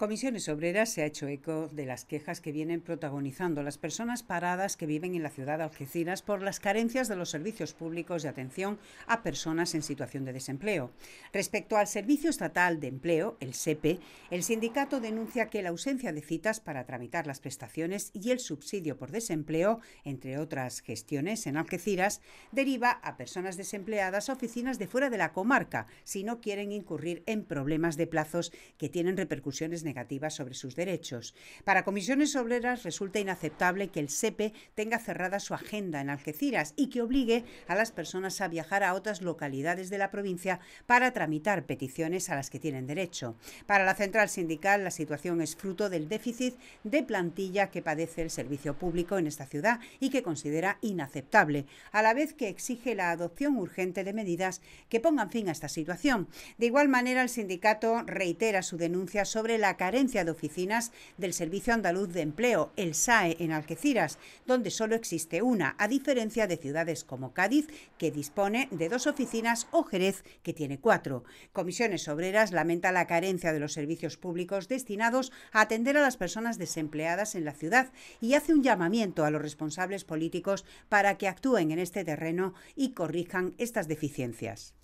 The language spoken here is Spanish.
Comisiones Obreras se ha hecho eco de las quejas que vienen protagonizando las personas paradas que viven en la ciudad de Algeciras por las carencias de los servicios públicos de atención a personas en situación de desempleo. Respecto al Servicio Estatal de Empleo, el SEPE, e, el sindicato denuncia que la ausencia de citas para tramitar las prestaciones y el subsidio por desempleo, entre otras gestiones en Algeciras, deriva a personas desempleadas a oficinas de fuera de la comarca si no quieren incurrir en problemas de plazos que tienen repercusiones negativas negativas sobre sus derechos. Para comisiones obreras resulta inaceptable que el SEPE e tenga cerrada su agenda en Algeciras y que obligue a las personas a viajar a otras localidades de la provincia para tramitar peticiones a las que tienen derecho. Para la central sindical la situación es fruto del déficit de plantilla que padece el servicio público en esta ciudad y que considera inaceptable, a la vez que exige la adopción urgente de medidas que pongan fin a esta situación. De igual manera, el sindicato reitera su denuncia sobre la carencia de oficinas del Servicio Andaluz de Empleo, el SAE, en Algeciras, donde solo existe una, a diferencia de ciudades como Cádiz, que dispone de dos oficinas, o Jerez, que tiene cuatro. Comisiones Obreras lamenta la carencia de los servicios públicos destinados a atender a las personas desempleadas en la ciudad y hace un llamamiento a los responsables políticos para que actúen en este terreno y corrijan estas deficiencias.